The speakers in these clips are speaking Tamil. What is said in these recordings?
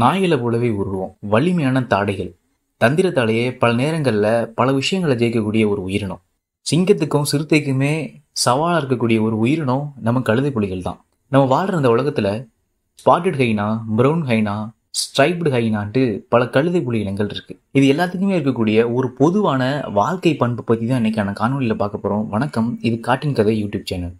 நாயில போலவே உருவோம் வலிமையான தாடைகள் தந்திர தாடையே பல நேரங்களில் பல விஷயங்களை ஜெயிக்கக்கூடிய ஒரு உயிரினம் சிங்கத்துக்கும் சிறுத்தைக்குமே சவாலாக இருக்கக்கூடிய ஒரு உயிரினம் நம்ம கழுதை புலிகள் தான் நம்ம வாழ்கிற இந்த உலகத்தில் spotted hyena brown hyena striped ஹைனான்ட்டு பல கழுதை புலி இனங்கள் இருக்குது இது எல்லாத்துக்குமே இருக்கக்கூடிய ஒரு பொதுவான வாழ்க்கை பண்பு பற்றி தான் இன்றைக்கான காணொலியில் பார்க்க போகிறோம் வணக்கம் இது காட்டின் கதை யூடியூப் சேனல்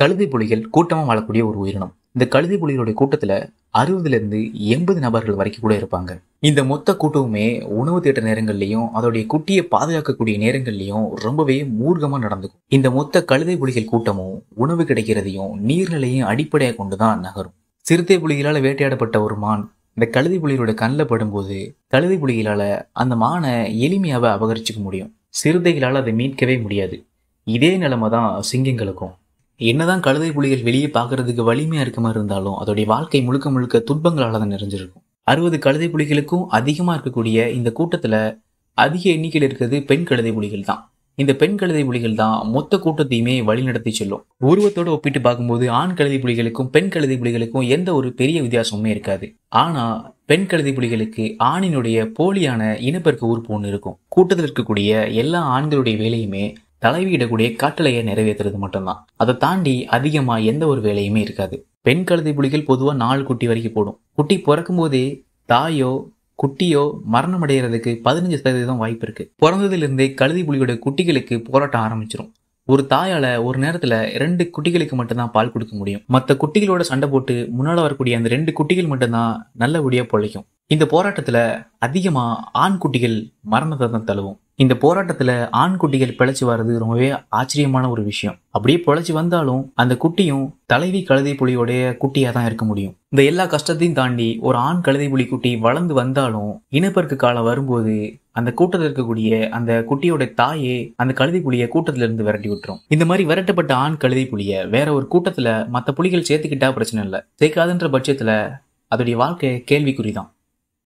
கழுதை புலிகள் கூட்டமாக வாழக்கூடிய ஒரு உயிரினம் இந்த கழுதி புலிகளுடைய கூட்டத்தில் அறுபதுலேருந்து எண்பது நபர்கள் வரைக்கும் கூட இருப்பாங்க இந்த மொத்த கூட்டமுமே உணவு தேட்ட நேரங்கள்லயும் அதோடைய குட்டியை பாதுகாக்கக்கூடிய நேரங்கள்லயும் ரொம்பவே மூர்க்கமா நடந்துக்கும் இந்த மொத்த கழுதை புலிகள் கூட்டமும் உணவு கிடைக்கிறதையும் நீர்நிலையும் அடிப்படையாக கொண்டு தான் நகரும் சிறுத்தை புலிகளால் வேட்டையாடப்பட்ட ஒரு மான் இந்த கழுதை புலிகளோட கண்ணில் படும்போது கழுதை புலிகளால் அந்த மானை எளிமையாக அபகரிச்சுக்க முடியும் சிறுத்தைகளால் அதை மீட்கவே முடியாது இதே நிலைமை தான் சிங்கங்களுக்கும் என்னதான் கழுதை புலிகள் வெளியே பார்க்கறதுக்கு வலிமையா இருக்க மாதிரி இருந்தாலும் அதோடைய வாழ்க்கை முழுக்க முழுக்க துன்பங்களால தான் நிறைஞ்சிருக்கும் அறுபது கழுதை புலிகளுக்கும் அதிகமாக இருக்கக்கூடிய இந்த கூட்டத்தில் அதிக எண்ணிக்கையில் இருக்கிறது பெண் கழுதை புலிகள் தான் இந்த பெண் கழுதை புலிகள் தான் மொத்த கூட்டத்தையுமே வழிநடத்தி செல்லும் உருவத்தோடு ஒப்பிட்டு பார்க்கும்போது ஆண் கழுதை புலிகளுக்கும் பெண் கழுதை புலிகளுக்கும் எந்த ஒரு பெரிய வித்தியாசமுமே இருக்காது ஆனா பெண் கழுதை புலிகளுக்கு ஆணினுடைய போலியான இனப்பெருக்க உறுப்பு ஒன்று இருக்கும் கூட்டத்தில் இருக்கக்கூடிய எல்லா ஆண்களுடைய வேலையுமே தலைவியிடக்கூடிய காட்டலையை நிறைவேற்றுறது மட்டும்தான் அதை தாண்டி அதிகமாக எந்த ஒரு வேலையுமே இருக்காது பெண் கழுதை புலிகள் பொதுவாக நாலு குட்டி வரைக்கும் போடும் குட்டி பிறக்கும் போதே தாயோ குட்டியோ மரணம் அடைகிறதுக்கு பதினஞ்சு சதவீதம் வாய்ப்பு இருக்கு பிறந்ததிலிருந்தே கழுதி புலியோட குட்டிகளுக்கு போராட்டம் ஆரம்பிச்சிடும் ஒரு தாயால ஒரு நேரத்துல ரெண்டு குட்டிகளுக்கு மட்டும்தான் பால் கொடுக்க முடியும் மற்ற குட்டிகளோட சண்டை போட்டு முன்னால வரக்கூடிய அந்த ரெண்டு குட்டிகள் மட்டும்தான் நல்லபடியா பொழைக்கும் இந்த போராட்டத்தில் அதிகமாக ஆண்குட்டிகள் மரணத்தை தான் தழுவும் இந்த போராட்டத்தில் ஆண்குட்டிகள் பிழைச்சி வர்றது ரொம்பவே ஆச்சரியமான ஒரு விஷயம் அப்படியே பிழைச்சி வந்தாலும் அந்த குட்டியும் தலைவி கழுதை புலியோடைய குட்டியாக தான் இருக்க முடியும் இந்த எல்லா கஷ்டத்தையும் தாண்டி ஒரு ஆண் கழுதை புலி குட்டி வளர்ந்து வந்தாலும் இனப்பெருக்கு காலம் வரும்போது அந்த கூட்டத்தில் இருக்கக்கூடிய அந்த குட்டியோட தாயே அந்த கழுதை புலியை கூட்டத்துல இருந்து விரட்டி விட்டுரும் இந்த மாதிரி விரட்டப்பட்ட ஆண் கழுதை புலிய வேற ஒரு கூட்டத்துல மற்ற புலிகள் சேர்த்துக்கிட்டா பிரச்சனை இல்லை சேர்க்காதுன்ற பட்சத்துல அதோடைய வாழ்க்கை கேள்விக்குறிதான்